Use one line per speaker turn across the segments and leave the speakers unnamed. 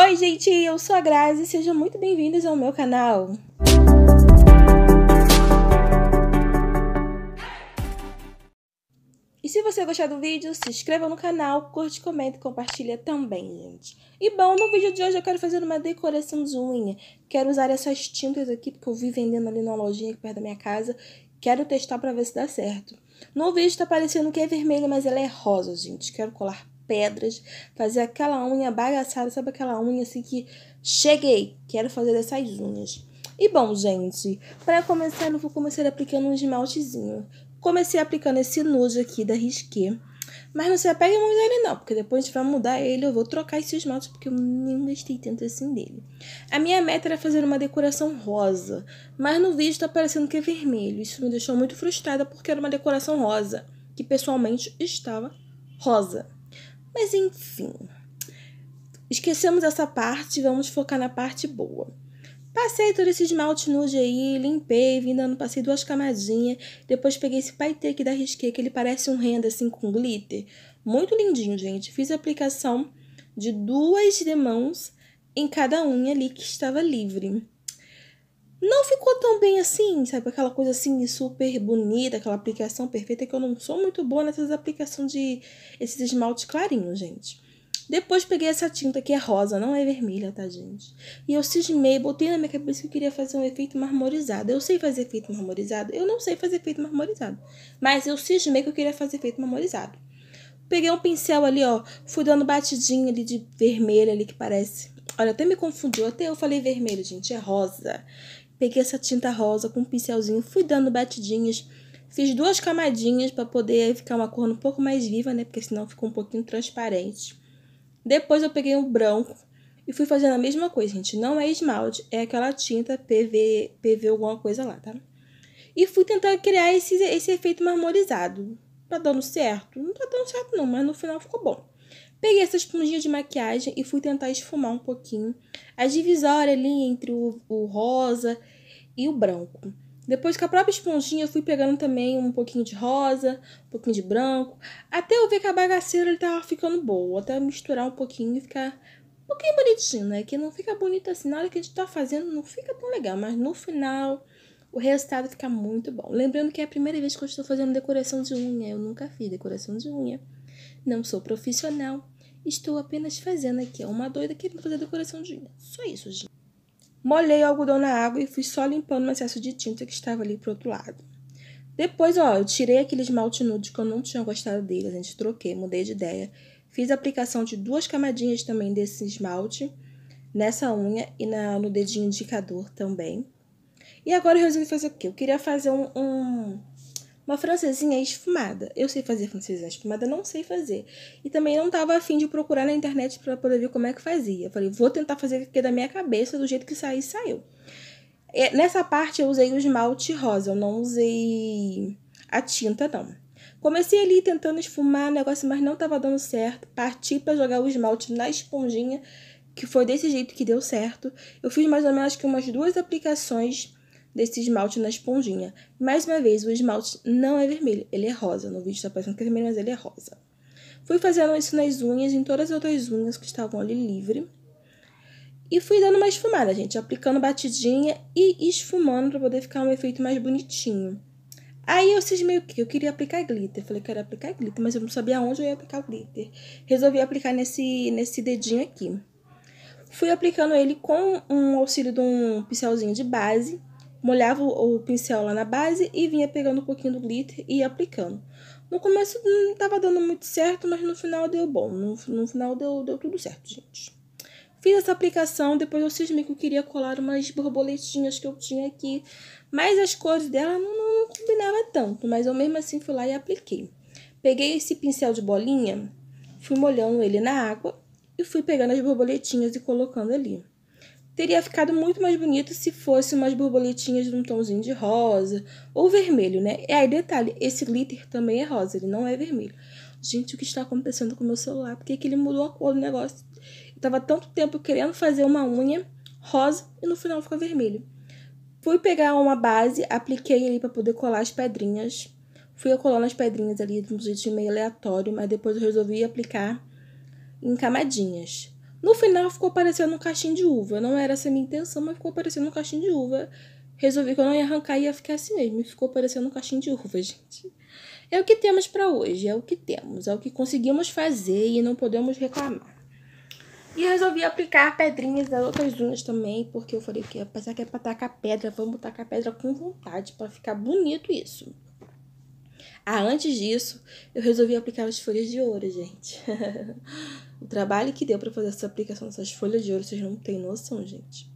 Oi, gente, eu sou a Grazi, sejam muito bem-vindos ao meu canal. E se você gostar do vídeo, se inscreva no canal, curte, comenta e compartilha também, gente. E bom, no vídeo de hoje eu quero fazer uma decoração de unha. Quero usar essas tintas aqui, porque eu vi vendendo ali na lojinha aqui perto da minha casa. Quero testar pra ver se dá certo. No vídeo tá parecendo que é vermelha, mas ela é rosa, gente. Quero colar pedras, fazer aquela unha bagaçada, sabe aquela unha assim que cheguei, quero fazer essas unhas. E bom, gente, para começar, eu vou começar aplicando um esmaltezinho. Comecei aplicando esse nude aqui da Risqué. Mas não se apegue muito a ele não, porque depois a gente vai mudar ele, eu vou trocar esse esmalte, porque eu nem gostei tanto assim dele. A minha meta era fazer uma decoração rosa, mas no vídeo tá parecendo que é vermelho. Isso me deixou muito frustrada, porque era uma decoração rosa, que pessoalmente estava rosa. Mas enfim, esquecemos essa parte, vamos focar na parte boa. Passei todo esse esmalte nude aí, limpei, vim dando, passei duas camadinhas. Depois peguei esse paetê aqui da Risqué, que ele parece um renda assim com glitter. Muito lindinho, gente. Fiz a aplicação de duas demãos em cada unha ali que estava livre não ficou tão bem assim, sabe? Aquela coisa assim super bonita, aquela aplicação perfeita, que eu não sou muito boa nessas aplicações de esses esmaltes clarinhos, gente. Depois peguei essa tinta que é rosa, não é vermelha, tá, gente? E eu cismei, botei na minha cabeça que eu queria fazer um efeito marmorizado. Eu sei fazer efeito marmorizado? Eu não sei fazer efeito marmorizado. Mas eu cismei que eu queria fazer efeito marmorizado. Peguei um pincel ali, ó, fui dando batidinha ali de vermelho ali que parece. Olha, até me confundiu, até eu falei vermelho, gente, é rosa. Peguei essa tinta rosa com um pincelzinho, fui dando batidinhas. Fiz duas camadinhas para poder ficar uma cor um pouco mais viva, né? Porque senão ficou um pouquinho transparente. Depois eu peguei um branco e fui fazendo a mesma coisa, gente. Não é esmalte, é aquela tinta PV, PV alguma coisa lá, tá? E fui tentar criar esse, esse efeito marmorizado. Tá dando certo? Não tá dando certo não, mas no final ficou bom. Peguei essa esponjinha de maquiagem e fui tentar esfumar um pouquinho. A divisória ali entre o, o rosa e o branco. Depois que a própria esponjinha, eu fui pegando também um pouquinho de rosa, um pouquinho de branco, até eu ver que a bagaceira ele tava ficando boa, até misturar um pouquinho e ficar um pouquinho bonitinho, né? Que não fica bonito assim, na hora que a gente tá fazendo não fica tão legal, mas no final o resultado fica muito bom. Lembrando que é a primeira vez que eu estou fazendo decoração de unha, eu nunca fiz decoração de unha, não sou profissional, estou apenas fazendo aqui, é uma doida querendo fazer decoração de unha, só isso, gente. Molhei o algodão na água e fui só limpando o excesso de tinta que estava ali pro outro lado. Depois, ó, eu tirei aquele esmalte nude que eu não tinha gostado dele, a gente troquei, mudei de ideia. Fiz a aplicação de duas camadinhas também desse esmalte nessa unha e na, no dedinho indicador também. E agora eu resolvi fazer o quê? Eu queria fazer um, um uma francesinha esfumada. Eu sei fazer francesinha esfumada, não sei fazer. E também não tava afim de procurar na internet para poder ver como é que fazia. falei, vou tentar fazer aqui da minha cabeça, do jeito que saiu, saiu. É, e nessa parte eu usei o esmalte rosa, eu não usei a tinta, não. Comecei ali tentando esfumar o negócio, mas não tava dando certo. Parti para jogar o esmalte na esponjinha, que foi desse jeito que deu certo. Eu fiz mais ou menos que umas duas aplicações desse esmalte na esponjinha. Mais uma vez, o esmalte não é vermelho, ele é rosa. No vídeo está parecendo que é vermelho, mas ele é rosa. Fui fazendo isso nas unhas, em todas as outras unhas que estavam ali livre. E fui dando uma esfumada, gente, aplicando batidinha e esfumando para poder ficar um efeito mais bonitinho. Aí eu fiz meio que? Eu queria aplicar glitter. Falei que era aplicar glitter, mas eu não sabia onde eu ia aplicar o glitter. Resolvi aplicar nesse, nesse dedinho aqui. Fui aplicando ele com um auxílio de um pincelzinho de base molhava o pincel lá na base e vinha pegando um pouquinho do glitter e aplicando. No começo não estava dando muito certo, mas no final deu bom. No, no final deu, deu tudo certo, gente. Fiz essa aplicação, depois eu cismei que eu queria colar umas borboletinhas que eu tinha aqui. Mas as cores dela não, não, não combinava tanto, mas eu mesmo assim fui lá e apliquei. Peguei esse pincel de bolinha, fui molhando ele na água e fui pegando as borboletinhas e colocando ali teria ficado muito mais bonito se fosse umas borboletinhas de um tomzinho de rosa ou vermelho, né? E aí, detalhe, esse glitter também é rosa, ele não é vermelho. Gente, o que está acontecendo com o meu celular? Por que, que ele mudou a cor do negócio? Eu tava tanto tempo querendo fazer uma unha rosa e no final ficou vermelho. Fui pegar uma base, apliquei ali para poder colar as pedrinhas. Fui colando as pedrinhas ali de um jeito meio aleatório, mas depois eu resolvi aplicar em camadinhas. No final ficou parecendo um caixinho de uva. Não era essa a minha intenção, mas ficou parecendo um caixinho de uva. Resolvi que eu não ia arrancar e ia ficar assim mesmo. ficou parecendo um caixinho de uva, gente. É o que temos para hoje, é o que temos, é o que conseguimos fazer e não podemos reclamar. E resolvi aplicar pedrinhas nas outras unhas também, porque eu falei que apesar que é pra tacar pedra, vamos tacar pedra com vontade, para ficar bonito isso. Ah, antes disso, eu resolvi aplicar as folhas de ouro, gente. O trabalho que deu para fazer essa aplicação dessas folhas de ouro, vocês não têm noção, gente.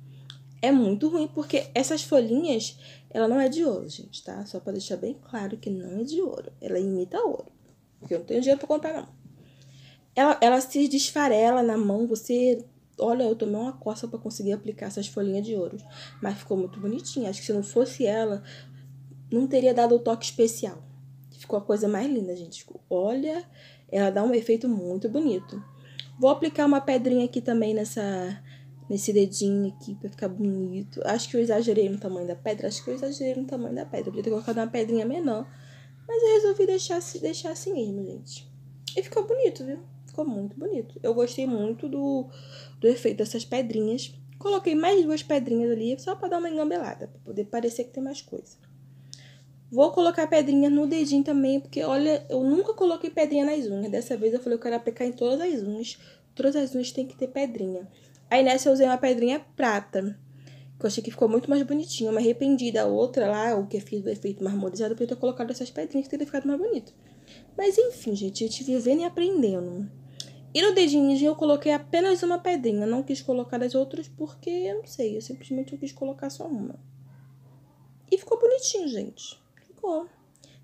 É muito ruim, porque essas folhinhas, ela não é de ouro, gente, tá? Só para deixar bem claro que não é de ouro. Ela imita ouro. Porque eu não tenho dinheiro para comprar, não. Ela, ela se desfarela na mão, você olha, eu tomei uma coça para conseguir aplicar essas folhinhas de ouro. Mas ficou muito bonitinha. Acho que se não fosse ela, não teria dado o toque especial. Ficou a coisa mais linda, gente. Olha, ela dá um efeito muito bonito. Vou aplicar uma pedrinha aqui também nessa, nesse dedinho aqui pra ficar bonito. Acho que eu exagerei no tamanho da pedra. Acho que eu exagerei no tamanho da pedra. Eu podia ter colocado uma pedrinha menor. Mas eu resolvi deixar, deixar assim mesmo, gente. E ficou bonito, viu? Ficou muito bonito. Eu gostei muito do, do efeito dessas pedrinhas. Coloquei mais duas pedrinhas ali só pra dar uma engambelada. Pra poder parecer que tem mais coisa. Vou colocar pedrinha no dedinho também, porque olha, eu nunca coloquei pedrinha nas unhas. Dessa vez eu falei que eu quero aplicar em todas as unhas. Todas as unhas tem que ter pedrinha. Aí nessa eu usei uma pedrinha prata, que eu achei que ficou muito mais bonitinho. Eu me arrependi da outra lá, o que fiz do efeito marmorizado, porque eu ter colocado essas pedrinhas, teria ficado mais bonito. Mas enfim, gente, a gente vivendo e aprendendo. E no dedinho eu coloquei apenas uma pedrinha. Não quis colocar as outras porque, eu não sei, eu simplesmente eu quis colocar só uma. E ficou bonitinho, gente ficou.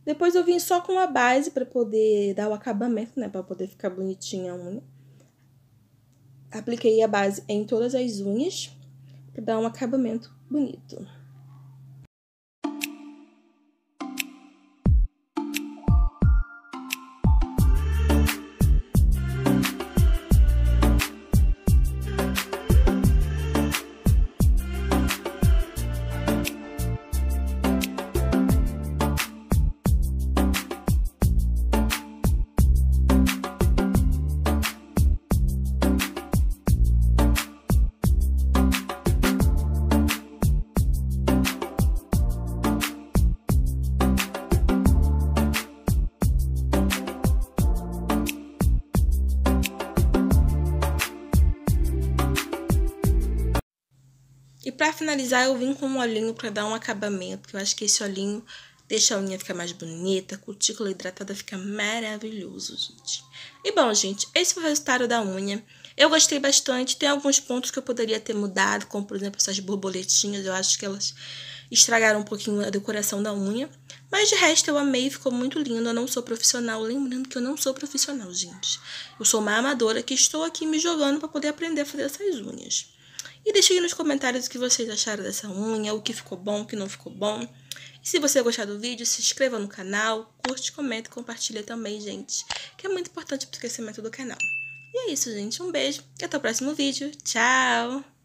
Depois eu vim só com a base para poder dar o acabamento, né? Para poder ficar bonitinha a unha. Apliquei a base em todas as unhas para dar um acabamento bonito. finalizar, eu vim com um olhinho para dar um acabamento, que eu acho que esse olhinho deixa a unha ficar mais bonita, a cutícula hidratada fica maravilhoso, gente. E bom, gente, esse foi o resultado da unha. Eu gostei bastante, tem alguns pontos que eu poderia ter mudado, como por exemplo essas borboletinhas, eu acho que elas estragaram um pouquinho a decoração da unha. Mas de resto eu amei, ficou muito lindo, eu não sou profissional, lembrando que eu não sou profissional, gente. Eu sou uma amadora que estou aqui me jogando para poder aprender a fazer essas unhas. E deixe aí nos comentários o que vocês acharam dessa unha, o que ficou bom, o que não ficou bom. E se você gostar do vídeo, se inscreva no canal, curte, comenta e compartilha também, gente. Que é muito importante para o crescimento do canal. E é isso, gente. Um beijo e até o próximo vídeo. Tchau!